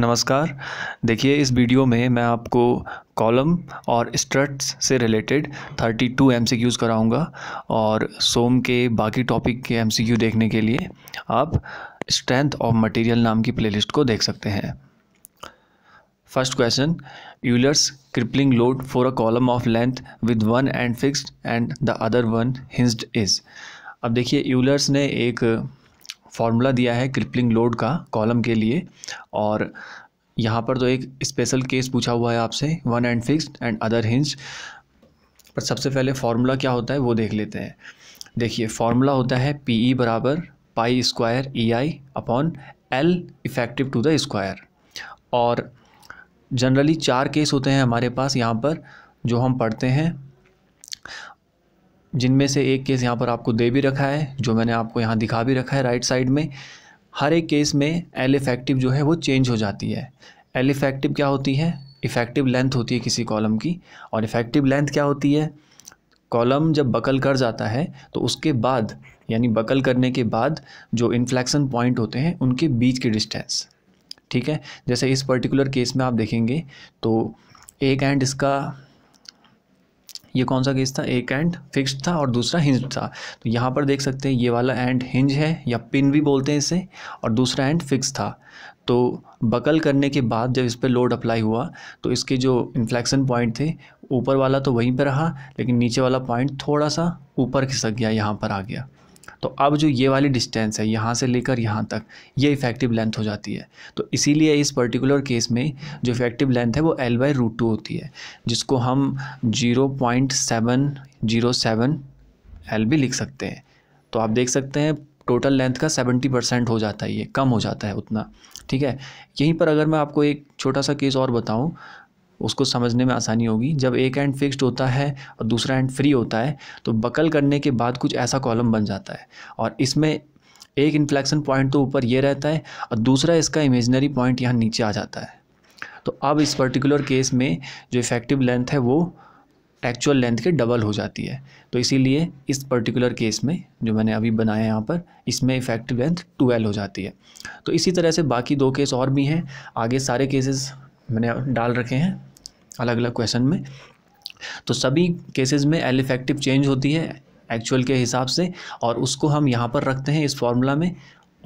नमस्कार देखिए इस वीडियो में मैं आपको कॉलम और स्ट्रट्स से रिलेटेड 32 टू एम कराऊंगा और सोम के बाकी टॉपिक के एम देखने के लिए आप स्ट्रेंथ ऑफ मटेरियल नाम की प्लेलिस्ट को देख सकते हैं first question Euler's crippling load for a column of length with one end fixed and the other one hinged is अब देखिए यूलर्स ने एक फार्मूला दिया है क्रिपलिंग लोड का कॉलम के लिए और यहाँ पर तो एक स्पेशल केस पूछा हुआ है आपसे one end fixed and other hinged पर सबसे पहले फार्मूला क्या होता है वो देख लेते हैं देखिए फार्मूला होता है पी ई e बराबर pi square E I upon L effective to the square और जनरली चार केस होते हैं हमारे पास यहाँ पर जो हम पढ़ते हैं जिनमें से एक केस यहाँ पर आपको दे भी रखा है जो मैंने आपको यहाँ दिखा भी रखा है राइट साइड में हर एक केस में एल इफेक्टिव जो है वो चेंज हो जाती है एल इफेक्टिव क्या होती है इफेक्टिव लेंथ होती है किसी कॉलम की और इफेक्टिव लेंथ क्या होती है कॉलम जब बकल कर जाता है तो उसके बाद यानी बकल करने के बाद जो इन्फ्लेक्शन पॉइंट होते हैं उनके बीच की डिस्टेंस ठीक है जैसे इस पर्टिकुलर केस में आप देखेंगे तो एक एंड इसका ये कौन सा केस था एक एंड फिक्स्ड था और दूसरा हिंज था तो यहाँ पर देख सकते हैं ये वाला एंड हिंज है या पिन भी बोलते हैं इसे और दूसरा एंड फिक्स था तो बकल करने के बाद जब इस पर लोड अप्लाई हुआ तो इसके जो इन्फ्लेक्शन पॉइंट थे ऊपर वाला तो वहीं पर रहा लेकिन नीचे वाला पॉइंट थोड़ा सा ऊपर खिसक गया यहाँ पर आ गया तो अब जो ये वाली डिस्टेंस है यहाँ से लेकर यहाँ तक ये इफेक्टिव लेंथ हो जाती है तो इसीलिए इस पर्टिकुलर केस में जो इफेक्टिव लेंथ है वो एल बाई रूट टू होती है जिसको हम zero point seven zero seven L भी लिख सकते हैं तो आप देख सकते हैं टोटल लेंथ का सेवेंटी परसेंट हो जाता है ये कम हो जाता है उतना ठीक है यहीं पर अगर मैं आपको एक छोटा सा केस और बताऊँ उसको समझने में आसानी होगी जब एक एंड फिक्स्ड होता है और दूसरा एंड फ्री होता है तो बकल करने के बाद कुछ ऐसा कॉलम बन जाता है और इसमें एक इन्फ्लेक्शन पॉइंट तो ऊपर ये रहता है और दूसरा इसका इमेजनरी पॉइंट यहाँ नीचे आ जाता है तो अब इस पर्टिकुलर केस में जो इफ़ेक्टिव लेंथ है वो एक्चुअल लेंथ के डबल हो जाती है तो इसीलिए इस पर्टिकुलर केस में जो मैंने अभी बनाया यहाँ पर इसमें इफ़ेक्टिव लेंथ ट्वेल्व हो जाती है तो इसी तरह से बाकी दो केस और भी हैं आगे सारे केसेस मैंने डाल रखे हैं अलग अलग क्वेश्चन में तो सभी केसेस में एल इफेक्टिव चेंज होती है एक्चुअल के हिसाब से और उसको हम यहाँ पर रखते हैं इस फार्मूला में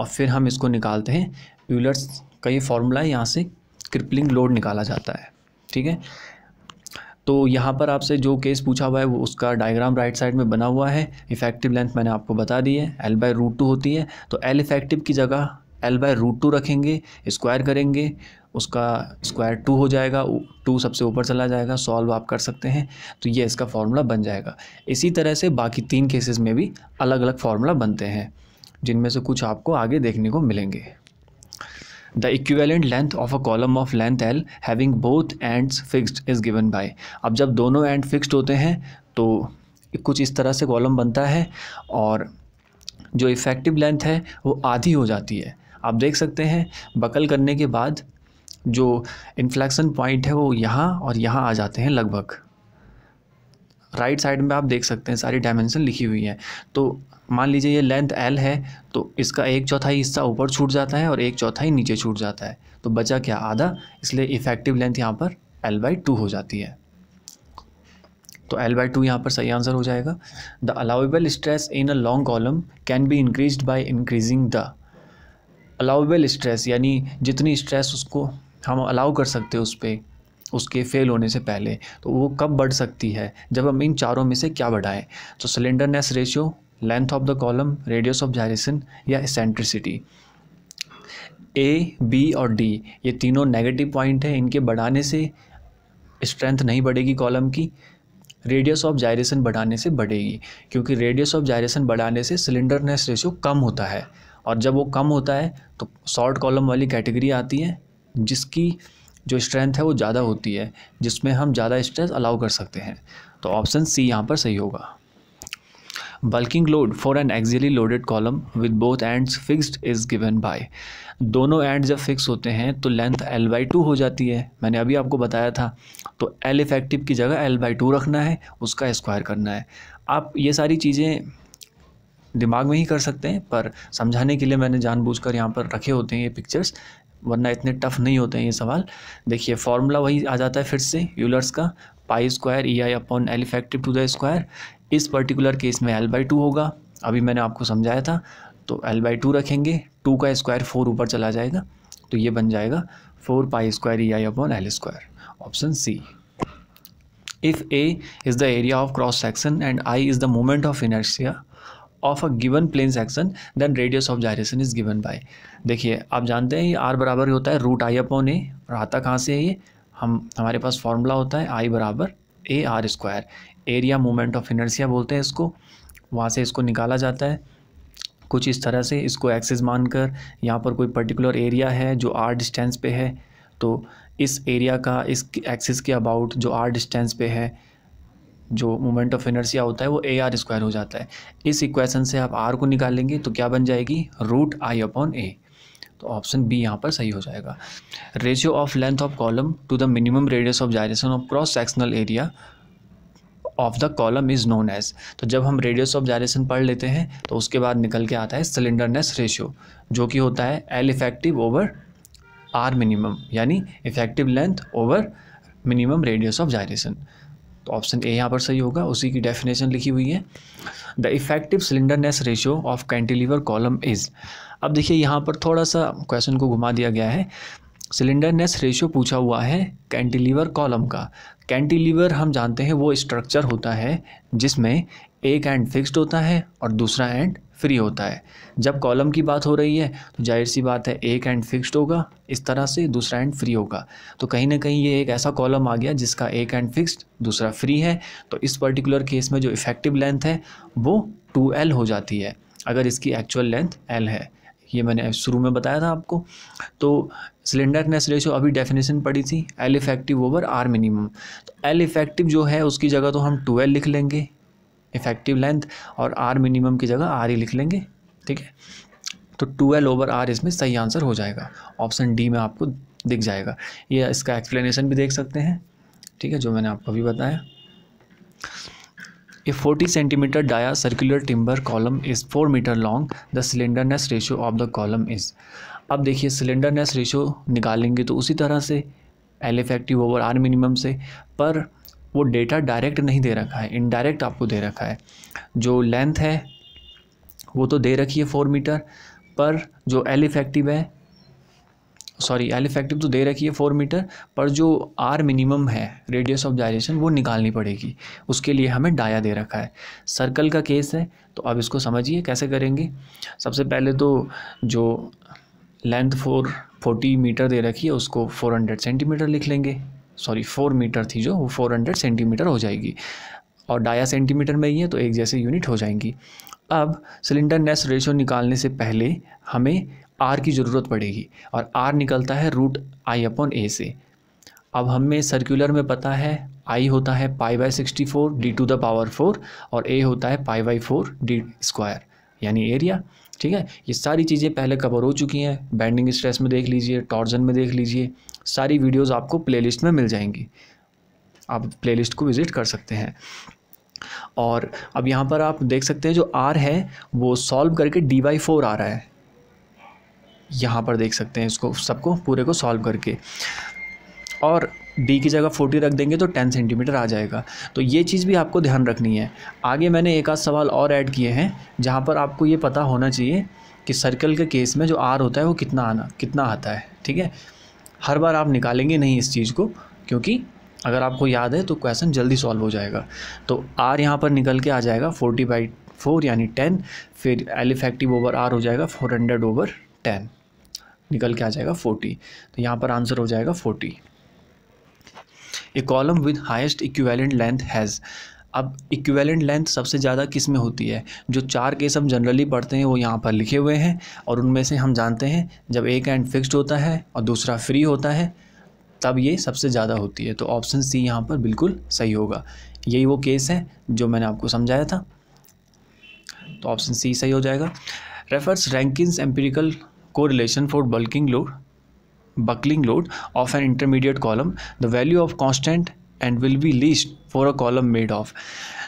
और फिर हम इसको निकालते हैं यूलर्स का ये फार्मूला यहाँ से क्रिपलिंग लोड निकाला जाता है ठीक है तो यहाँ पर आपसे जो केस पूछा हुआ है वो उसका डायग्राम राइट साइड में बना हुआ है इफेक्टिव लेंथ मैंने आपको बता दी है एल बाई रूट टू होती है तो एल इफेक्टिव की जगह एल बाय रूट टू रखेंगे स्क्वायर करेंगे उसका स्क्वायर टू हो जाएगा टू सबसे ऊपर चला जाएगा सॉल्व आप कर सकते हैं तो ये इसका फार्मूला बन जाएगा इसी तरह से बाकी तीन केसेस में भी अलग अलग फार्मूला बनते हैं जिनमें से कुछ आपको आगे देखने को मिलेंगे the equivalent length of a column of length L having both ends fixed is given by अब जब दोनों एंड फिक्सड होते हैं तो कुछ इस तरह से कॉलम बनता है और जो इफ़ेक्टिव लेंथ है वो आधी हो जाती है आप देख सकते हैं बकल करने के बाद जो इन्फ्लेक्शन पॉइंट है वो यहाँ और यहाँ आ जाते हैं लगभग राइट साइड में आप देख सकते हैं सारी डायमेंशन लिखी हुई है तो मान लीजिए ये लेंथ एल है तो इसका एक चौथाई हिस्सा ऊपर छूट जाता है और एक चौथाई नीचे छूट जाता है तो बचा क्या आधा इसलिए इफेक्टिव लेंथ यहाँ पर एल बाई टू हो जाती है तो एल बाई टू यहाँ पर सही आंसर हो जाएगा the allowable stress in a long column can be increase by increasing the allowable stress यानी जितनी स्ट्रेस उसको हम अलाउ कर सकते हैं उस पर उसके फेल होने से पहले तो वो कब बढ़ सकती है जब हम इन चारों में से क्या बढ़ाएं तो slenderness ratio length of the column radius of gyration या सेंट्रिसिटी ए बी और डी ये तीनों नेगेटिव पॉइंट हैं इनके बढ़ाने से स्ट्रेंथ नहीं बढ़ेगी कॉलम की रेडियस ऑफ जायरेशन बढ़ाने से बढ़ेगी क्योंकि रेडियस ऑफ जायरेसन बढ़ाने से सिलेंडरनेस रेशियो कम होता है और जब वो कम होता है तो शॉर्ट कॉलम वाली कैटेगरी आती है जिसकी जो स्ट्रेंथ है वो ज़्यादा होती है जिसमें हम ज़्यादा स्ट्रेस अलाउ कर सकते हैं तो ऑप्शन सी यहाँ पर सही होगा buckling load for an axially loaded column with both ends fixed is given by दोनों एंड जब फिक्स होते हैं तो लेंथ एल बाई टू हो जाती है मैंने अभी आपको बताया था तो एल इफ़ेक्टिव की जगह एल बाई टू रखना है उसका स्क्वायर करना है आप ये सारी चीज़ें दिमाग में ही कर सकते हैं पर समझाने के लिए मैंने जानबूझकर यहाँ पर रखे होते हैं ये पिक्चर्स वरना इतने टफ नहीं होते हैं ये सवाल देखिए फार्मूला वही आ जाता है फिर से यूलर्स का pi square E I upon L effective to the square इस पर्टिकुलर केस में एल बाई टू होगा अभी मैंने आपको समझाया था तो एल बाई टू रखेंगे टू का स्क्वायर फोर ऊपर चला जाएगा तो ये बन जाएगा four pi square E I upon L square option C if A is the area of cross section and I is the moment of inertia of a given plane section then radius of gyration is given by देखिए आप जानते हैं ये are बराबर ही होता है root I upon ए और आता कहाँ से है ये हम हमारे पास फॉर्मूला होता है आई बराबर A R square area moment of inertia बोलते हैं इसको वहाँ से इसको निकाला जाता है कुछ इस तरह से इसको एक्सेस मानकर यहाँ पर कोई पर्टिकुलर एरिया है जो आर डिस्टेंस पे है तो इस एरिया का इस एक्सेस के अबाउट जो आर डिस्टेंस पे है जो मोमेंट ऑफ इनर्सिया होता है वो ए आर स्क्वायर हो जाता है इस इक्वेशन से आप आर को निकालेंगे तो क्या बन जाएगी रूट आई अपॉन ए तो ऑप्शन बी यहाँ पर सही हो जाएगा ratio of length of column to the minimum radius of gyration of cross sectional area of the column is known as तो जब हम रेडियस ऑफ जायरेशन पढ़ लेते हैं तो उसके बाद निकल के आता है सिलेंडरनेस रेशियो जो कि होता है L effective over R minimum यानी effective length over minimum radius of gyration तो ऑप्शन ए यहाँ पर सही होगा उसी की डेफिनेशन लिखी हुई है the effective slenderness ratio of cantilever column is अब देखिए यहाँ पर थोड़ा सा क्वेश्चन को घुमा दिया गया है सिलेंडरनेस रेशियो पूछा हुआ है कैंटिलीवर कॉलम का कैंटिलीवर हम जानते हैं वो स्ट्रक्चर होता है जिसमें एक एंड फिक्स्ड होता है और दूसरा एंड फ्री होता है जब कॉलम की बात हो रही है तो जाहिर सी बात है एक एंड फिक्स्ड होगा इस तरह से दूसरा एंड फ्री होगा तो कहीं ना कहीं ये एक ऐसा कॉलम आ गया जिसका एक एंड फिक्स्ड दूसरा फ्री है तो इस पर्टिकुलर केस में जो इफ़ेक्टिव लेंथ है वो टू एल हो जाती है अगर इसकी एक्चुअल लेंथ एल है ये मैंने शुरू में बताया था आपको तो सिलेंडरनेस रेशियो अभी डेफिनेशन पड़ी थी L effective over R minimum तो एल इफेक्टिव जो है उसकी जगह तो हम टू एल लिख लेंगे इफेक्टिव लेंथ और आर मिनिमम की जगह आर ही लिख लेंगे ठीक है तो ट्वेल्व ओवर आर इसमें सही आंसर हो जाएगा ऑप्शन डी में आपको दिख जाएगा ये इसका एक्सप्लेनेशन भी देख सकते हैं ठीक है जो मैंने आपको अभी बताया a forty centimetre dia circular timber column is four metre long the slenderness ratio of the column is अब देखिए सिलेंडरनेस रेशियो निकालेंगे तो उसी तरह से L effective over R minimum से पर वो डेटा डायरेक्ट नहीं दे रखा है इनडायरेक्ट आपको दे रखा है जो लेंथ है वो तो दे रखी है फोर मीटर पर जो एल इफेक्टिव है सॉरी एल इफेक्टिव तो दे रखी है फोर मीटर पर जो आर मिनिमम है रेडियस ऑफ जायरेशन वो निकालनी पड़ेगी उसके लिए हमें डाया दे रखा है सर्कल का केस है तो अब इसको समझिए कैसे करेंगे सबसे पहले तो जो लेंथ फोर फोर्टी मीटर दे रखी है उसको फोर हंड्रेड सेंटीमीटर लिख लेंगे सॉरी फोर मीटर थी जो वो फोर हंड्रेड सेंटीमीटर हो जाएगी और डाया सेंटीमीटर में ही है तो एक जैसे यूनिट हो जाएंगी अब सिलेंडर नेस रेशो निकालने से पहले हमें आर की ज़रूरत पड़ेगी और आर निकलता है रूट आई अपॉन ए से अब हमें सर्कुलर में पता है आई होता है pi by sixty four D to the power four और ए होता है pi by four D square यानी एरिया ठीक है ये सारी चीज़ें पहले कवर हो चुकी हैं बैंडिंग स्ट्रेस में देख लीजिए टॉर्जन में देख लीजिए सारी वीडियोज़ आपको प्लेलिस्ट में मिल जाएंगी आप प्लेलिस्ट को विज़िट कर सकते हैं और अब यहाँ पर आप देख सकते हैं जो आर है वो सॉल्व करके डी बाई फोर आ रहा है यहाँ पर देख सकते हैं इसको सबको पूरे को सॉल्व करके और डी की जगह फोर्टी रख देंगे तो टेन सेंटीमीटर आ जाएगा तो ये चीज़ भी आपको ध्यान रखनी है आगे मैंने एक आध सवाल और ऐड किए हैं जहाँ पर आपको ये पता होना चाहिए कि सर्कल के केस में जो आर होता है वो कितना आना कितना आता है ठीक है हर बार आप निकालेंगे नहीं इस चीज़ को क्योंकि अगर आपको याद है तो क्वेश्चन जल्दी सॉल्व हो जाएगा तो आर यहाँ पर निकल के आ जाएगा फोर्टी बाई फोर यानी टेन फिर एल इफेक्टिव ओवर आर हो जाएगा फोर हंड्रेड ओवर टेन निकल के आ जाएगा फोर्टी तो यहाँ पर आंसर हो जाएगा forty a column with highest equivalent length has अब इक्वेलेंट लेंथ सबसे ज़्यादा किस में होती है जो चार केस हम जनरली पढ़ते हैं वो यहाँ पर लिखे हुए हैं और उनमें से हम जानते हैं जब एक एंड फिक्स्ड होता है और दूसरा फ्री होता है तब ये सबसे ज़्यादा होती है तो ऑप्शन सी यहाँ पर बिल्कुल सही होगा यही वो केस है जो मैंने आपको समझाया था तो ऑप्शन सी सही हो जाएगा रेफर्स रैंकिंस एम्पिरिकल को relation for bulking load buckling load of an intermediate column the value of constant and will be least for a column made of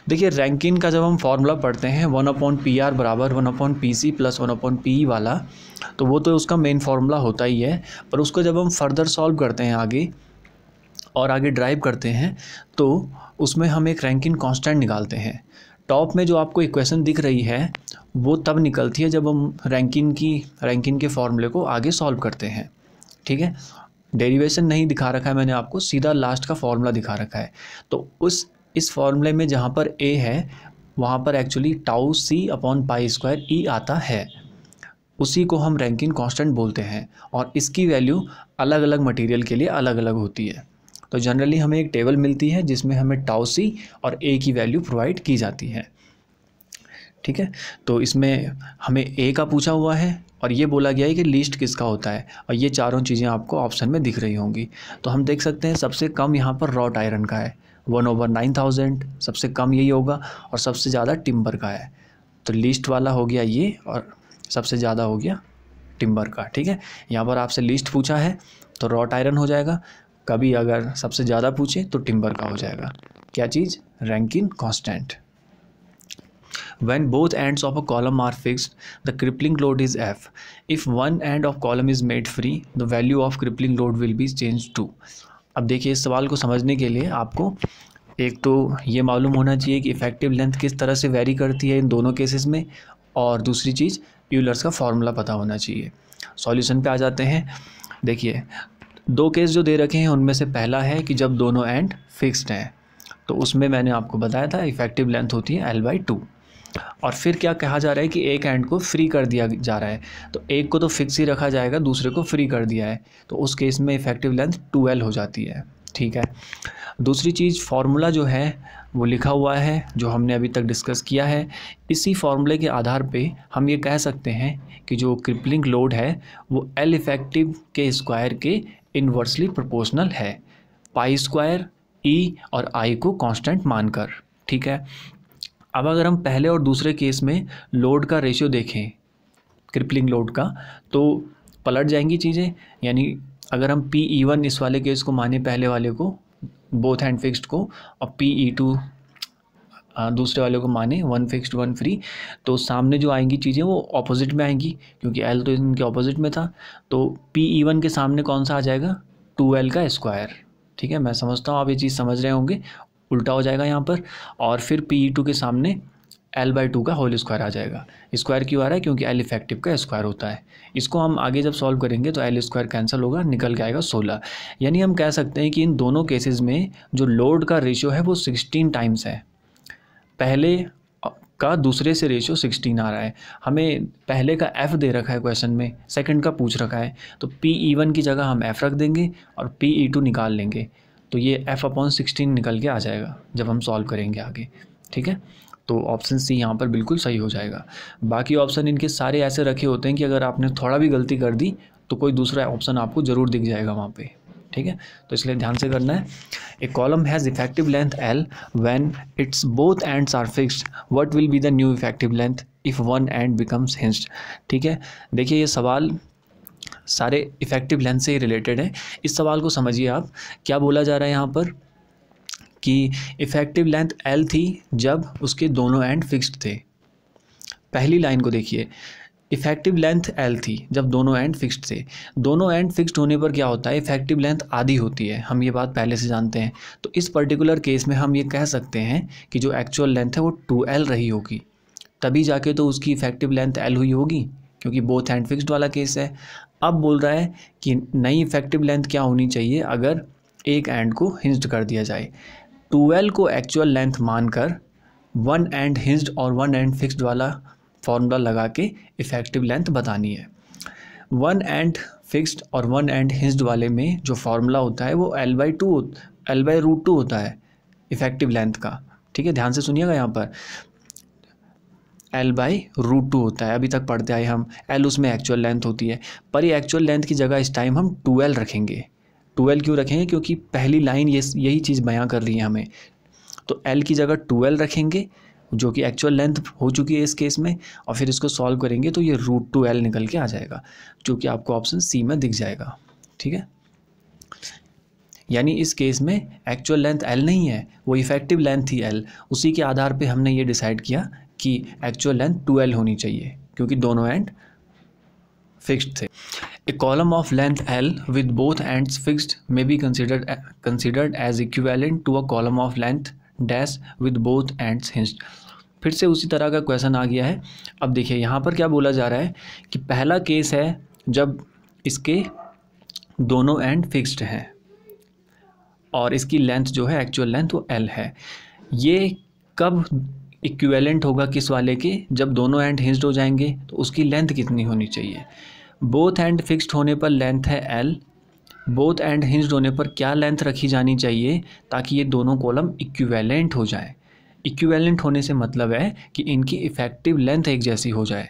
देखिए रैंकिन का जब हम फॉर्मूला पढ़ते हैं वन अपॉन पी आर बराबर one upon P C plus one upon P E वाला तो वो तो उसका मेन फार्मूला होता ही है पर उसको जब हम फर्दर सॉल्व करते हैं आगे और आगे ड्राइव करते हैं तो उसमें हम एक रैंकिन कांस्टेंट निकालते हैं टॉप में जो आपको इक्वेशन दिख रही है वो तब निकलती है जब हम रैंकिन की रैंकिन के फॉर्मूले को आगे सॉल्व करते हैं ठीक है डेरिवेशन नहीं दिखा रखा है मैंने आपको सीधा लास्ट का फॉर्मूला दिखा रखा है तो उस इस फॉर्मूले में जहाँ पर ए है वहाँ पर actually tau C upon pi square E आता है उसी को हम रैंकिन कांस्टेंट बोलते हैं और इसकी वैल्यू अलग अलग मटेरियल के लिए अलग अलग होती है तो जनरली हमें एक टेबल मिलती है जिसमें हमें टाउ सी और ए की वैल्यू प्रोवाइड की जाती है ठीक है तो इसमें हमें ए का पूछा हुआ है और ये बोला गया है कि लिस्ट किसका होता है और ये चारों चीज़ें आपको ऑप्शन में दिख रही होंगी तो हम देख सकते हैं सबसे कम यहाँ पर रॉट आयरन का है वन ओवर नाइन थाउजेंड सबसे कम यही होगा और सबसे ज़्यादा टिम्बर का है तो लिस्ट वाला हो गया ये और सबसे ज़्यादा हो गया टिम्बर का ठीक है यहाँ पर आपसे लिस्ट पूछा है तो रॉट आयरन हो जाएगा कभी अगर सबसे ज़्यादा पूछे तो टिम्बर का हो जाएगा क्या चीज़ Rankine constant When both ends of a column are fixed, the crippling load is F. If one end of column is made free, the value of crippling load will be changed to. अब देखिए इस सवाल को समझने के लिए आपको एक तो ये मालूम होना चाहिए कि इफ़ेक्टिव लेंथ किस तरह से वेरी करती है इन दोनों केसेस में और दूसरी चीज़ यूलर्स का फार्मूला पता होना चाहिए सॉल्यूशन पे आ जाते हैं देखिए दो केस जो दे रखे हैं उनमें से पहला है कि जब दोनों एंड फिक्स्ड हैं तो उसमें मैंने आपको बताया था इफ़ेक्टिव लेंथ होती है एल बाई टू और फिर क्या कहा जा रहा है कि एक हैंड को फ्री कर दिया जा रहा है तो एक को तो फिक्स ही रखा जाएगा दूसरे को फ्री कर दिया है तो उस केस में इफेक्टिव लेंथ ट्वेल्व हो जाती है ठीक है दूसरी चीज़ फार्मूला जो है वो लिखा हुआ है जो हमने अभी तक डिस्कस किया है इसी फार्मूले के आधार पे हम ये कह सकते हैं कि जो क्रिपलिंग लोड है वो एल इफेक्टिव के स्क्वायर के इन्वर्सली प्रोपोर्शनल है पाई स्क्वायर ई और आई को कांस्टेंट मानकर ठीक है अब अगर हम पहले और दूसरे केस में लोड का रेशियो देखें क्रिपलिंग लोड का तो पलट जाएंगी चीज़ें यानी अगर हम पी ई वन इस वाले केस को माने पहले वाले को बोथ हैंड फिक्स्ड को और पी ई टू दूसरे वाले को माने वन फिक्स्ड वन फ्री तो सामने जो आएंगी चीज़ें वो ऑपोजिट में आएंगी क्योंकि एल तो इनके ऑपोजिट में था तो पी ई वन के सामने कौन सा आ जाएगा टू एल का स्क्वायर ठीक है मैं समझता हूँ आप ये चीज़ समझ रहे होंगे उल्टा हो जाएगा यहाँ पर और फिर पी टू e के सामने एल बाई टू का होल स्क्वायर आ जाएगा स्क्वायर क्यों आ रहा है क्योंकि एल इफेक्टिव का स्क्वायर होता है इसको हम आगे जब सॉल्व करेंगे तो एल स्क्वायर कैंसिल होगा निकल के आएगा सोलह यानी हम कह सकते हैं कि इन दोनों केसेस में जो लोड का रेशियो है वो सिक्सटीन टाइम्स है पहले का दूसरे से रेशियो सिक्सटीन आ रहा है हमें पहले का एफ़ दे रखा है क्वेश्चन में सेकेंड का पूछ रखा है तो पी ई वन की जगह हम एफ़ रख देंगे और पी ई टू निकाल लेंगे तो ये एफ़ अपॉन सिक्सटीन निकल के आ जाएगा जब हम सॉल्व करेंगे आगे ठीक है तो ऑप्शन सी यहाँ पर बिल्कुल सही हो जाएगा बाकी ऑप्शन इनके सारे ऐसे रखे होते हैं कि अगर आपने थोड़ा भी गलती कर दी तो कोई दूसरा ऑप्शन आपको ज़रूर दिख जाएगा वहाँ पे ठीक है तो इसलिए ध्यान से करना है a column has effective length L when its both ends are fixed what will be the new effective length if one end becomes hinged ठीक है देखिए ये सवाल सारे इफ़ेक्टिव लेंथ से ही रिलेटेड हैं इस सवाल को समझिए आप क्या बोला जा रहा है यहाँ पर कि इफ़ेक्टिव लेंथ एल थी जब उसके दोनों एंड फिक्स्ड थे पहली लाइन को देखिए इफ़ेक्टिव लेंथ एल थी जब दोनों एंड फिक्स्ड थे दोनों एंड फिक्स्ड होने पर क्या होता है इफ़ेक्टिव लेंथ आधी होती है हम ये बात पहले से जानते हैं तो इस पर्टिकुलर केस में हम ये कह सकते हैं कि जो एक्चुअल लेंथ है वो टू एल रही होगी तभी जाके तो उसकी इफ़ेक्टिव लेंथ एल हुई होगी क्योंकि बोथ हैंड फिक्स्ड वाला केस है अब बोल रहा है कि नई इफेक्टिव लेंथ क्या होनी चाहिए अगर एक एंड को हिंस्ड कर दिया जाए टूवेल्व को एक्चुअल लेंथ मानकर वन एंड हिंस्ड और वन एंड फिक्स्ड वाला फॉर्मूला लगा के इफेक्टिव लेंथ बतानी है वन एंड फिक्स्ड और वन एंड हिंस्ड वाले में जो फार्मूला होता है वो L by two L by root two होता है इफेक्टिव लेंथ का ठीक है ध्यान से सुनिएगा यहाँ पर एल बाई रूट टू होता है अभी तक पढ़ते आए हम एल उसमें एक्चुअल लेंथ होती है पर ये एक्चुअल लेंथ की जगह इस टाइम हम एल रखेंगे टूएल्व क्यों रखेंगे क्योंकि पहली लाइन ये यही चीज़ बयां कर रही है हमें तो एल की जगह टूएल रखेंगे जो कि एक्चुअल लेंथ हो चुकी है इस केस में और फिर इसको सॉल्व करेंगे तो ये रूट टू एल निकल के आ जाएगा जो कि आपको ऑप्शन सी में दिख जाएगा ठीक है यानी इस केस में एक्चुअल लेंथ एल नहीं है वो इफ़ेक्टिव लेंथ थी एल उसी के आधार पे हमने ये डिसाइड किया कि एक्चुअल लेंथ ट्वेल्व होनी चाहिए क्योंकि दोनों एंड फिक्स्ड थे a column of length L with both ends fixed may be considered considered as equivalent to a column of length dash with both ends hinged फिर से उसी तरह का क्वेश्चन आ गया है अब देखिए यहाँ पर क्या बोला जा रहा है कि पहला केस है जब इसके दोनों एंड फिक्स्ड हैं और इसकी लेंथ जो है एक्चुअल लेंथ वो एल है ये कब इक्वेलेंट होगा किस वाले के जब दोनों एंड हिंस्ड हो जाएंगे तो उसकी लेंथ कितनी होनी चाहिए बोथ एंड फिक्स्ड होने पर लेंथ है एल बोथ एंड हिंस्ड होने पर क्या लेंथ रखी जानी चाहिए ताकि ये दोनों कॉलम इक्वेलेंट हो जाए इक्वेलेंट होने से मतलब है कि इनकी इफ़ेक्टिव लेंथ एक जैसी हो जाए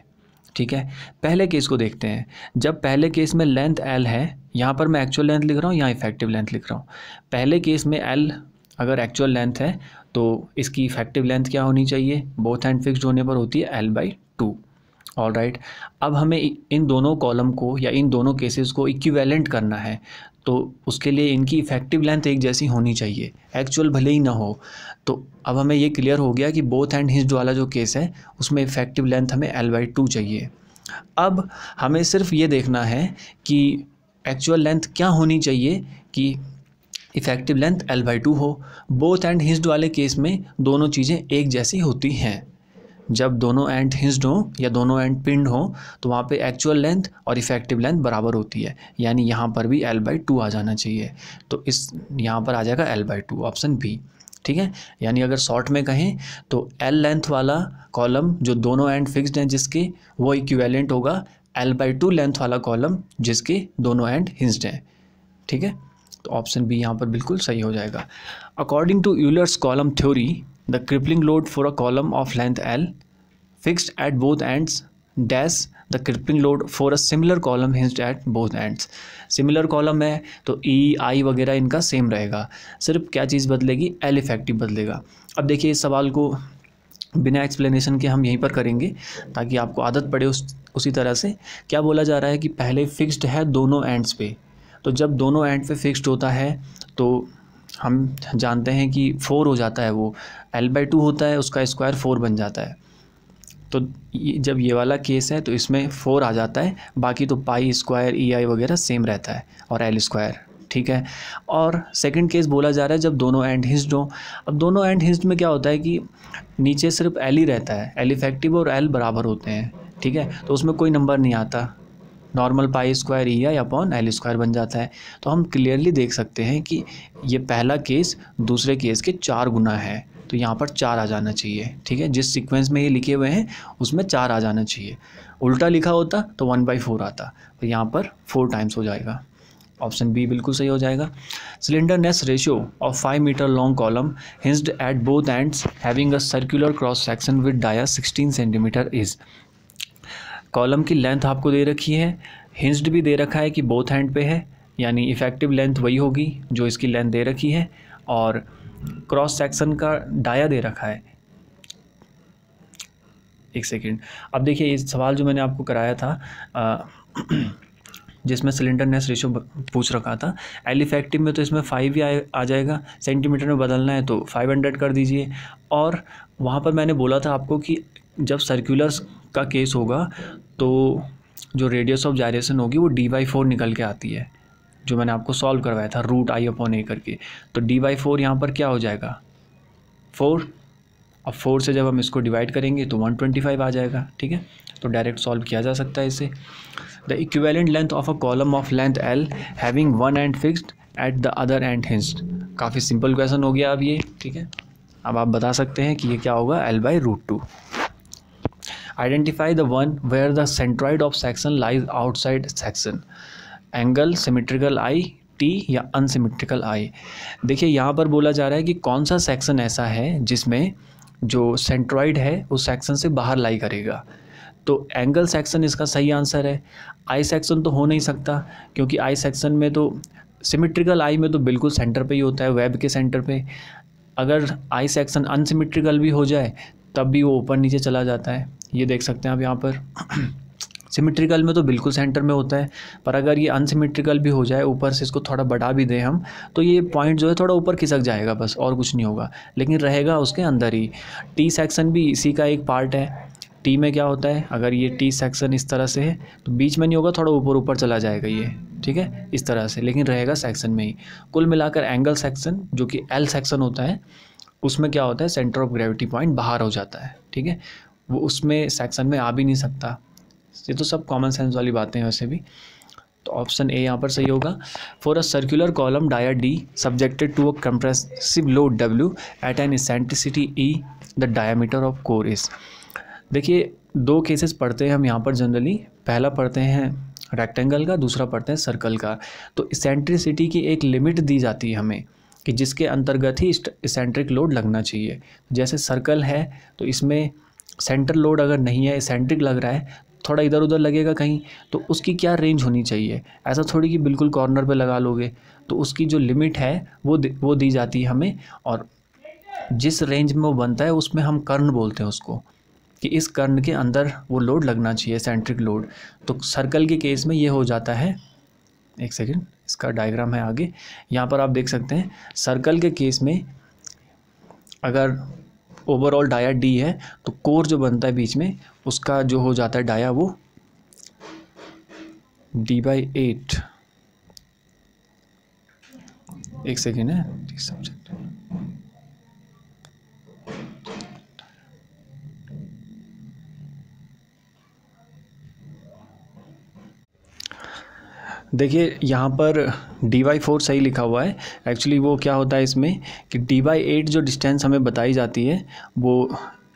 ठीक है पहले केस को देखते हैं जब पहले केस में लेंथ एल है यहाँ पर मैं एक्चुअल लेंथ लिख रहा हूँ यहाँ इफेक्टिव लेंथ लिख रहा हूँ पहले केस में एल अगर एक्चुअल लेंथ है तो इसकी इफेक्टिव लेंथ क्या होनी चाहिए बोथ हैंड फिक्स होने पर होती है L by two all right अब हमें इन दोनों कॉलम को या इन दोनों केसेस को इक्विवेलेंट करना है तो उसके लिए इनकी इफेक्टिव लेंथ एक जैसी होनी चाहिए एक्चुअल भले ही ना हो तो अब हमें ये क्लियर हो गया कि बोथ हैंड हिस्ड वाला जो केस है उसमें इफेक्टिव लेंथ हमें एल बाई टू चाहिए अब हमें सिर्फ ये देखना है कि एक्चुअल लेंथ क्या होनी चाहिए कि effective length L by two हो बोथ एंड हिस्ड वाले केस में दोनों चीज़ें एक जैसी होती हैं जब दोनों एंड हिस्ड हों या दोनों एंड पिंड हों तो वहाँ पे एक्चुअल लेंथ और इफेक्टिव लेंथ बराबर होती है यानी यहाँ पर भी एल बाई टू आ जाना चाहिए तो इस यहाँ पर आ जाएगा L by two option B ठीक है यानी अगर शॉर्ट में कहें तो एल लेंथ वाला कॉलम जो दोनों एंड फिक्स्ड हैं जिसके वो इक्वेलेंट होगा एल बाई टू लेंथ वाला कॉलम जिसके दोनों एंड हिंस्ड हैं ठीक है तो ऑप्शन बी यहाँ पर बिल्कुल सही हो जाएगा according to Euler's column theory the crippling load for a column of length L fixed at both ends dash the crippling load for a similar column hinged at both ends similar column है तो ई e, आई वगैरह इनका same रहेगा सिर्फ क्या चीज़ बदलेगी L effective बदलेगा अब देखिए इस सवाल को बिना एक्सप्लेनेशन के हम यहीं पर करेंगे ताकि आपको आदत पड़े उस उसी तरह से क्या बोला जा रहा है कि पहले फिक्स्ड है दोनों एंड्स पे तो जब दोनों एंड पे फिक्स्ड होता है तो हम जानते हैं कि फ़ोर हो जाता है वो एल बाई टू होता है उसका स्क्वायर फ़ोर बन जाता है तो जब ये वाला केस है तो इसमें फ़ोर आ जाता है बाकी तो पाई स्क्वायर ई आई वगैरह सेम रहता है और एल स्क्वायर ठीक है और सेकंड केस बोला जा रहा है जब दोनों एंड हिस्ड हों अब दोनों एंड हिस्ड में क्या होता है कि नीचे सिर्फ एल ही रहता है एल इफेक्टिव और एल बराबर होते हैं ठीक है तो उसमें कोई नंबर नहीं आता normal pi square E I upon L square बन जाता है तो हम क्लियरली देख सकते हैं कि ये पहला केस दूसरे केस के चार गुना है तो यहाँ पर चार आ जाना चाहिए ठीक है जिस सीक्वेंस में ये लिखे हुए हैं उसमें चार आ जाना चाहिए उल्टा लिखा होता तो वन बाई फोर आता तो यहाँ पर फोर टाइम्स हो जाएगा ऑप्शन बी बिल्कुल सही हो जाएगा slenderness ratio of five metre long column hinged at both ends having a circular cross section with dia sixteen centimetre is column की लेंथ आपको दे रखी है हिंस्ड भी दे रखा है कि बोथ हैंड पे है यानी इफ़ेक्टिव लेंथ वही होगी जो इसकी लेंथ दे रखी है और क्रॉस सेक्शन का डाया दे रखा है एक सेकेंड अब देखिए ये सवाल जो मैंने आपको कराया था आ, जिसमें सिलेंडर नेस रेशो पूछ रखा था एल इफेक्टिव में तो इसमें फाइव ही आ, आ जाएगा सेंटीमीटर में बदलना है तो फाइव हंड्रेड कर दीजिए और वहाँ पर मैंने बोला था आपको कि जब सर्कुलर का केस होगा तो जो रेडियस ऑफ जायरेसन होगी वो डी वाई फोर निकल के आती है जो मैंने आपको सॉल्व करवाया था रूट आई अपॉन ए करके तो डी वाई फोर यहाँ पर क्या हो जाएगा फोर अब फोर से जब हम इसको डिवाइड करेंगे तो वन ट्वेंटी फाइव आ जाएगा ठीक है तो डायरेक्ट सॉल्व किया जा सकता है इसे the equivalent length of a column of length L having one end fixed at the other end hinged काफ़ी सिंपल क्वेश्चन हो गया अब ये ठीक है अब आप बता सकते हैं कि ये क्या होगा L by root two identify the one where the centroid of section lies outside section angle symmetrical I T या अनसिमेट्रिकल आई देखिए यहाँ पर बोला जा रहा है कि कौन सा सेक्शन ऐसा है जिसमें जो सेंट्रॉइड है उस सेक्शन से बाहर लाई करेगा तो एंगल सेक्शन इसका सही आंसर है आई सेक्शन तो हो नहीं सकता क्योंकि आई सेक्शन में तो सिमेट्रिकल आई में तो बिल्कुल सेंटर पे ही होता है वेब के सेंटर पे अगर आई सेक्शन अनसिमेट्रिकल भी हो जाए तब भी वो ऊपर नीचे चला जाता है ये देख सकते हैं आप यहाँ पर सिमेट्रिकल में तो बिल्कुल सेंटर में होता है पर अगर ये अनसिमेट्रिकल भी हो जाए ऊपर से इसको थोड़ा बढ़ा भी दें हम तो ये पॉइंट जो है थोड़ा ऊपर खिसक जाएगा बस और कुछ नहीं होगा लेकिन रहेगा उसके अंदर ही टी सेक्शन भी इसी का एक पार्ट है टी में क्या होता है अगर ये टी सेक्शन इस तरह से है तो बीच में नहीं होगा थोड़ा ऊपर ऊपर चला जाएगा ये ठीक है इस तरह से लेकिन रहेगा सेक्शन में ही कुल मिलाकर एंगल सेक्शन जो कि एल सेक्शन होता है उसमें क्या होता है सेंटर ऑफ ग्रेविटी पॉइंट बाहर हो जाता है ठीक है वो उसमें सेक्शन में आ भी नहीं सकता ये तो सब कॉमन सेंस वाली बातें हैं वैसे भी तो ऑप्शन ए यहाँ पर सही होगा for a circular column dia D subjected to a compressive load W at an eccentricity E the diameter of core is देखिए दो केसेस पढ़ते हैं हम यहाँ पर जनरली पहला पढ़ते हैं रेक्टेंगल का दूसरा पढ़ते हैं सर्कल का तो इसेंट्रिसिटी की एक लिमिट दी जाती है हमें कि जिसके अंतर्गत ही इसेंट्रिक लोड लगना चाहिए जैसे सर्कल है तो इसमें सेंटर लोड अगर नहीं है सेंट्रिक लग रहा है थोड़ा इधर उधर लगेगा कहीं तो उसकी क्या रेंज होनी चाहिए ऐसा थोड़ी कि बिल्कुल कॉर्नर पे लगा लोगे तो उसकी जो लिमिट है वो वो दी जाती है हमें और जिस रेंज में वो बनता है उसमें हम कर्न बोलते हैं उसको कि इस कर्न के अंदर वो लोड लगना चाहिए सेंट्रिक लोड तो सर्कल के केस में ये हो जाता है एक सेकेंड इसका डायग्राम है आगे यहाँ पर आप देख सकते हैं सर्कल के केस में अगर ओवरऑल डाया डी है तो कोर जो बनता है बीच में उसका जो हो जाता है डाया वो डी बाई एट एक सेकेंड है देखिए यहाँ पर डी वाई फोर सही लिखा हुआ है एक्चुअली वो क्या होता है इसमें कि डी वाई एट जो डिस्टेंस हमें बताई जाती है वो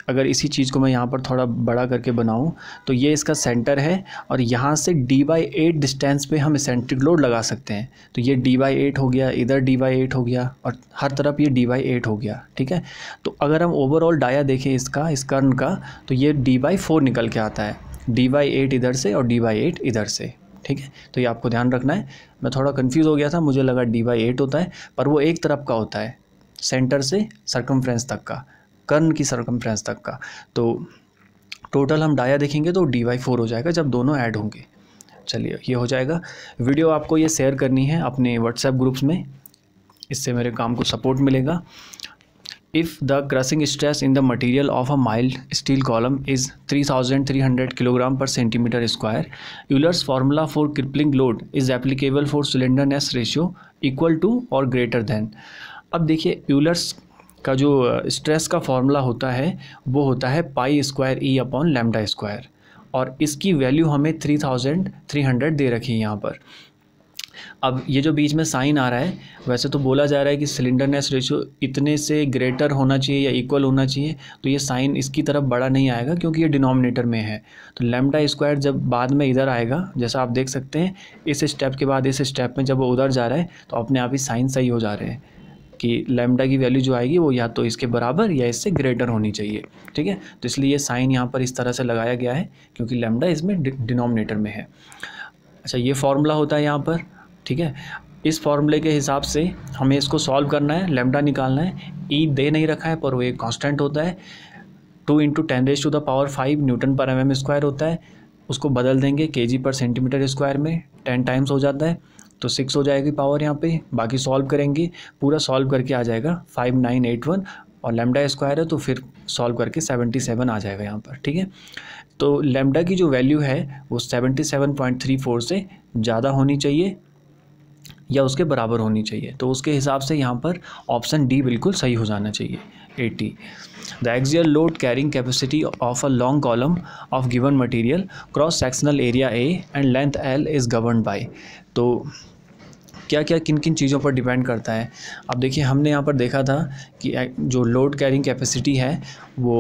अगर इसी चीज़ को मैं यहाँ पर थोड़ा बड़ा करके बनाऊँ तो ये इसका सेंटर है और यहाँ से डी बाई एट डिस्टेंस पर हम सेंट्रिक लोड लगा सकते हैं तो ये डी बाई एट हो गया इधर डी बाई एट हो गया और हर तरफ ये डी बाई एट हो गया ठीक है तो अगर हम ओवरऑल डाया देखें इसका इस कर्न का तो ये डी बाई फोर निकल के आता है डी बाई एट इधर से और डी बाई एट इधर से ठीक है तो ये आपको ध्यान रखना है मैं थोड़ा कन्फ्यूज़ हो गया था मुझे लगा डी बाई एट होता है पर वो एक तरफ का होता है सेंटर से सरकमफ्रेंस तक का कर्न की सरकमफ्रेंस तक का तो टोटल हम डाया देखेंगे तो डी वाई फोर हो जाएगा जब दोनों ऐड होंगे चलिए ये हो जाएगा वीडियो आपको ये शेयर करनी है अपने व्हाट्सएप ग्रुप्स में इससे मेरे काम को सपोर्ट मिलेगा if the crushing stress in the material of a mild steel column is three three thousand hundred kilogram per centimetre square Euler's formula for crippling load is applicable for slenderness ratio equal to और greater than अब देखिए Euler's का जो stress uh, का formula होता है वो होता है pi square E upon lambda square और इसकी वैल्यू हमें थ्री थ्री थाउजेंड हंड्रेड दे रखी है यहाँ पर अब ये जो बीच में साइन आ रहा है वैसे तो बोला जा रहा है कि सिलेंडरनेस रेशियो इतने से ग्रेटर होना चाहिए या इक्वल होना चाहिए तो ये साइन इसकी तरफ बड़ा नहीं आएगा क्योंकि ये डिनोमिनेटर में है तो लेमडा स्क्वायर जब बाद में इधर आएगा जैसा आप देख सकते हैं इस स्टेप के बाद इस स्टेप में जब वो उधर जा रहा है तो अपने आप ही साइन सही हो जा रहे हैं कि लेमडा की वैल्यू जो आएगी वो या तो इसके बराबर या इससे ग्रेटर होनी चाहिए ठीक है तो इसलिए ये साइन यहाँ पर इस तरह से लगाया गया है क्योंकि लेमडा इसमें डिनोमिनेटर में है अच्छा ये फार्मूला होता है यहाँ पर ठीक है इस फॉर्मूले के हिसाब से हमें इसको सॉल्व करना है लेमडा निकालना है ई e दे नहीं रखा है पर वो एक कांस्टेंट होता है two into ten raise to the power five newton per M M square होता है उसको बदल देंगे K G per centimetre square में टेन टाइम्स हो जाता है तो सिक्स हो जाएगी पावर यहाँ पे बाकी सॉल्व करेंगे पूरा सॉल्व करके आ जाएगा फाइव नाइन एट वन और लेमडा स्क्वायर है तो फिर सॉल्व करके सेवेंटी सेवन आ जाएगा यहाँ पर ठीक है तो लेमडा की जो वैल्यू है वो seventy seven point three four से ज़्यादा होनी चाहिए या उसके बराबर होनी चाहिए तो उसके हिसाब से यहाँ पर ऑप्शन डी बिल्कुल सही हो जाना चाहिए 80 the axial load carrying capacity of a long column of given material cross sectional area A and length L is govern by तो क्या क्या किन किन चीज़ों पर डिपेंड करता है अब देखिए हमने यहाँ पर देखा था कि जो लोड कैरिंग कैपेसिटी है वो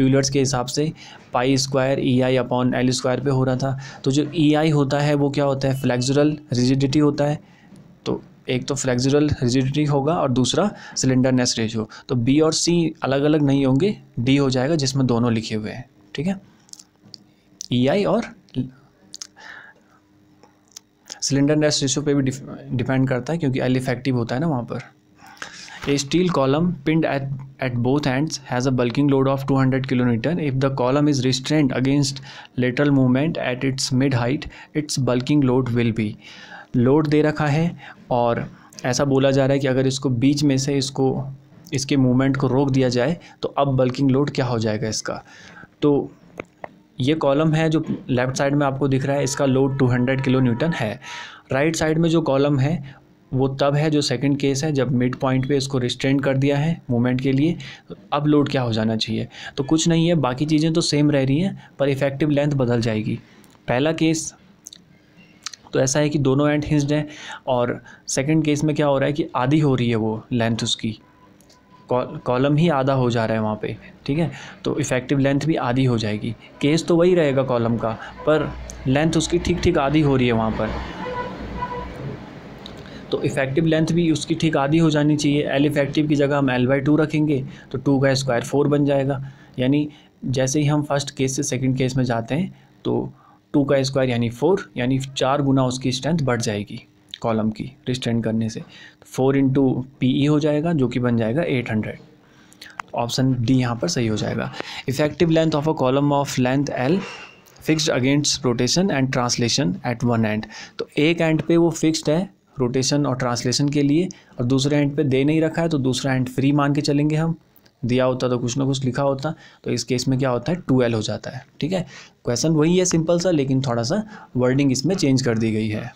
यूलर्स के हिसाब से pi square E I upon L square पर हो रहा था तो जो ई e आई होता है वो क्या होता है फ्लेक्सुरल रिजिडिटी होता है एक तो फ्लैक्जरल रिजिडिटी होगा और दूसरा सिलेंडरनेस रेशो तो बी और सी अलग अलग नहीं होंगे डी हो जाएगा जिसमें दोनों लिखे हुए हैं ठीक है ई e आई और सिलेंडरनेस रेशियो पे भी डिपेंड करता है क्योंकि एल इफेक्टिव होता है ना वहाँ पर a steel column pinned at at both ends has a bulking load of two hundred kilometre if the column is restrained against lateral movement at its mid height its bulking load will be load दे रखा है और ऐसा बोला जा रहा है कि अगर इसको बीच में से इसको इसके मूवमेंट को रोक दिया जाए तो अब बल्किंग लोड क्या हो जाएगा इसका तो ये कॉलम है जो लेफ़्ट साइड में आपको दिख रहा है इसका लोड 200 किलो न्यूटन है राइट साइड में जो कॉलम है वो तब है जो सेकंड केस है जब मिड पॉइंट पे इसको रिस्ट्रेंड कर दिया है मूवमेंट के लिए तो अब लोड क्या हो जाना चाहिए तो कुछ नहीं है बाकी चीज़ें तो सेम रह रही हैं पर इफ़ेक्टिव लेंथ बदल जाएगी पहला केस तो ऐसा है कि दोनों एंड हिंस्ड हैं और सेकेंड केस में क्या हो रहा है कि आधी हो रही है वो लेंथ उसकी कॉलम ही आधा हो जा रहा है वहाँ पे ठीक है तो इफ़ेक्टिव लेंथ भी आधी हो जाएगी केस तो वही रहेगा कॉलम का पर लेंथ उसकी ठीक ठीक आधी हो रही है वहाँ पर तो इफ़ेक्टिव लेंथ भी उसकी ठीक आधी हो जानी चाहिए एल इफ़ेक्टिव की जगह हम एल बाई टू रखेंगे तो टू का स्क्वायर फोर बन जाएगा यानी जैसे ही हम फर्स्ट केस से सेकंड केस में जाते हैं तो टू का स्क्वायर यानी फोर यानी चार गुना उसकी स्ट्रेंथ बढ़ जाएगी कॉलम की रिस्ट्रेंड करने से फोर इंटू पी हो जाएगा जो कि बन जाएगा एट हंड्रेड ऑप्शन डी यहाँ पर सही हो जाएगा effective length of a column of length L fixed against rotation and translation at one end तो एक एंड पे वो फिक्स्ड है रोटेशन और ट्रांसलेशन के लिए और दूसरे एंड पे दे नहीं रखा है तो दूसरा एंड फ्री मान के चलेंगे हम दिया होता तो कुछ ना कुछ लिखा होता तो इस केस में क्या होता है टू एल हो जाता है ठीक है क्वेश्चन वही है सिंपल सा लेकिन थोड़ा सा वर्डिंग इसमें चेंज कर दी गई है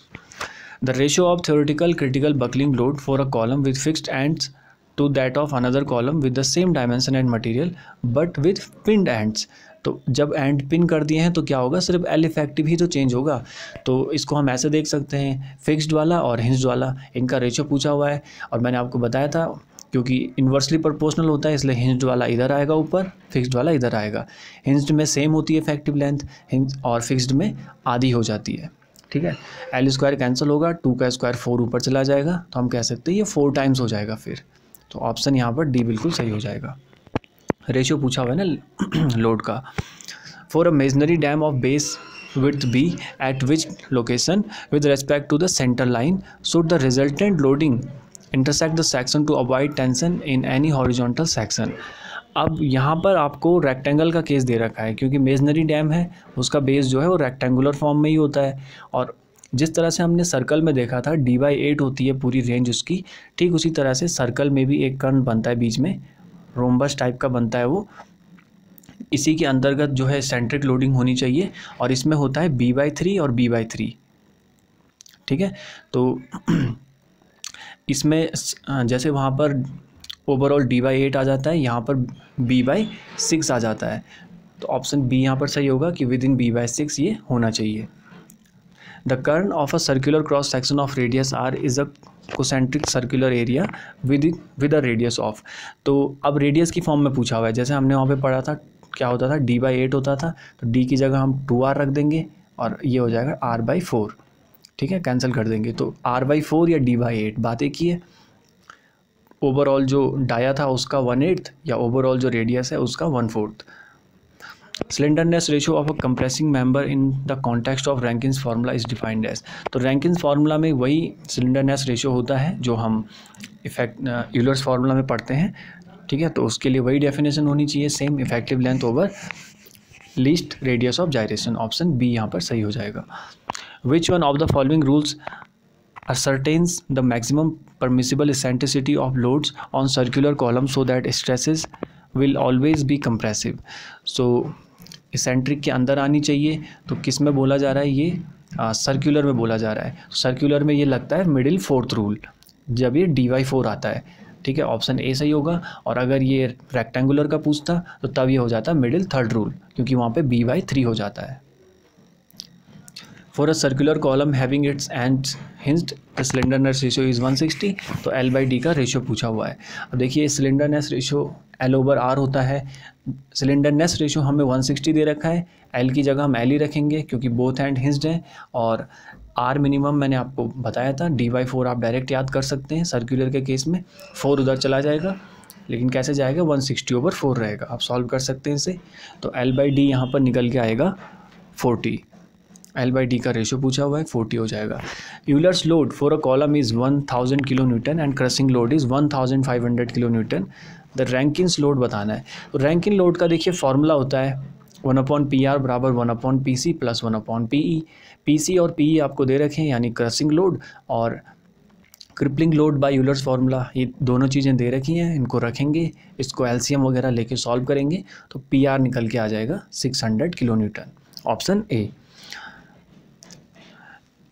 the ratio of theoretical critical buckling load for a column with fixed ends to that of another column with the same dimension and material but with pinned ends तो जब एंड पिन कर दिए हैं तो क्या होगा सिर्फ एल इफेक्टिव ही तो चेंज होगा तो इसको हम ऐसे देख सकते हैं फिक्स्ड वाला और हिंस्ड वाला इनका रेशो पूछा हुआ है और मैंने आपको बताया था क्योंकि इन्वर्सली प्रोपोर्शनल होता है इसलिए हिंस्ड वाला इधर आएगा ऊपर फिक्स्ड वाला इधर आएगा हिंस्ड में सेम होती है इफेक्टिव लेंथ और फिक्स्ड में आधी हो जाती है ठीक है एल स्क्वायर कैंसिल होगा टू का स्क्वायर फोर ऊपर चला जाएगा तो हम कह सकते हैं ये फोर टाइम्स हो जाएगा फिर तो ऑप्शन यहाँ पर डी बिल्कुल सही हो जाएगा रेशियो पूछा हुआ है ना लोड का for a masonry dam of base with B at which location with respect to the centre line so the resultant loading intersect the section to avoid tension in any horizontal section अब यहाँ पर आपको rectangle का case दे रखा है क्योंकि masonry dam है उसका बेस जो है वो रेक्टेंगुलर फॉर्म में ही होता है और जिस तरह से हमने सर्कल में देखा था डी बाई एट होती है पूरी रेंज उसकी ठीक उसी तरह से सर्कल में भी एक कर्ण बनता है बीच में रोमबस टाइप का बनता है वो इसी के अंतर्गत जो है सेंट्रिक लोडिंग होनी चाहिए और इसमें होता है बी बाई थ्री और बी बाई थ्री ठीक है तो इसमें जैसे वहाँ पर ओवरऑल डी बाई एट आ जाता है यहाँ पर बी बाई सिक्स आ जाता है तो ऑप्शन बी यहाँ पर सही होगा कि within B by six ये होना चाहिए the kern of a circular cross section of radius R is a concentric circular area with with a radius of तो अब रेडियस की फॉर्म में पूछा हुआ है जैसे हमने वहाँ पे पढ़ा था क्या होता था डी बाई एट होता था तो डी की जगह हम टू आर रख देंगे और ये हो जाएगा आर बाई फोर ठीक है कैंसिल कर देंगे तो आर बाई फोर या डी बाई एट बात एक ही है ओवरऑल जो डाया था उसका वन एट्थ या ओवरऑल जो रेडियस है उसका one fourth slenderness ratio of a compressing member in the context of Rankine's formula is defined as तो रैंकिंस फार्मूला में वही सिलेंडरनेस रेशियो होता है जो हम इफेक्ट यूलर्स फार्मूला में पढ़ते हैं ठीक है तो उसके लिए वही डेफिनेशन होनी चाहिए same effective length over least radius of gyration option B यहाँ पर सही हो जाएगा Which one of the following rules ascertains the maximum permissible eccentricity of loads on circular column so that stresses will always be compressive so eccentric के अंदर आनी चाहिए तो किस में बोला जा रहा है ये आ, सर्कुलर में बोला जा रहा है सर्कुलर में ये लगता है मिडिल फोर्थ रूल जब ये डी वाई फोर आता है ठीक है ऑप्शन ए सही होगा और अगर ये रेक्टेंगुलर का पूछता तो तब ये हो जाता मिडिल थर्ड रूल क्योंकि वहाँ पे बी वाई थ्री हो जाता है circular column having its end its the slenderness ratio is one sixty तो एल बाई डी का रेशियो पूछा हुआ है अब देखिए slenderness ratio L over R होता है सिलेंडरनेस रेशियो हमें वन सिक्सटी दे रखा है एल की जगह हम एल ही रखेंगे क्योंकि बोथ एंड हिंस्ड हैं और आर मिनिमम मैंने आपको बताया था डी बाई फोर आप डायरेक्ट याद कर सकते हैं सर्कुलर के केस में फोर उधर चला जाएगा लेकिन कैसे जाएगा वन सिक्सटी ओवर फोर रहेगा आप सॉल्व कर सकते हैं इसे तो एल बाई डी यहाँ पर निकल के आएगा फोर्टी एल बाई डी का रेशियो पूछा हुआ है फोर्टी हो जाएगा Euler's load for a column is one thousand kilo newton and crushing load is one thousand five hundred kilo newton the Rankine's load बताना है तो रैंकिन लोड का देखिए फॉर्मूला होता है वन अपॉन पी आर बराबर one upon P C plus one upon P E P C और P E e आपको दे रखे हैं यानी क्रसिंग लोड और crippling load by Euler's formula ये दोनों चीज़ें दे रखी हैं इनको रखेंगे इसको एलसीएम वगैरह लेके सॉल्व करेंगे तो पी आर निकल के आ जाएगा six hundred kilo newton option A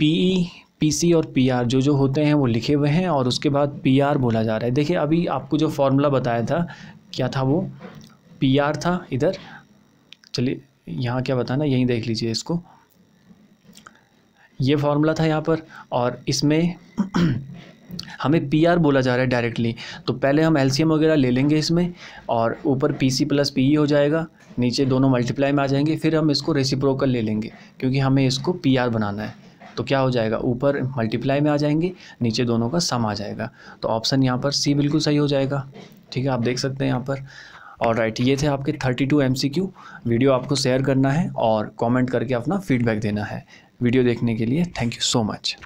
P PC और पीआर जो जो होते हैं वो लिखे हुए हैं और उसके बाद पीआर बोला जा रहा है देखिए अभी आपको जो फॉर्मूला बताया था क्या था वो पीआर था इधर चलिए यहाँ क्या बताना यहीं देख लीजिए इसको ये फॉर्मूला था यहाँ पर और इसमें हमें पी आर बोला जा रहा है डायरेक्टली तो पहले हम एलसीएम वगैरह ले लेंगे इसमें और ऊपर P C plus P E हो जाएगा नीचे दोनों मल्टीप्लाई में आ जाएंगे फिर हम इसको रेसिप्रोकल ले लेंगे क्योंकि हमें इसको पी आर बनाना है तो क्या हो जाएगा ऊपर मल्टीप्लाई में आ जाएंगे नीचे दोनों का सम आ जाएगा तो ऑप्शन यहाँ पर सी बिल्कुल सही हो जाएगा ठीक है आप देख सकते हैं यहाँ पर और राइट ये थे आपके 32 एमसीक्यू वीडियो आपको शेयर करना है और कमेंट करके अपना फीडबैक देना है वीडियो देखने के लिए थैंक यू सो मच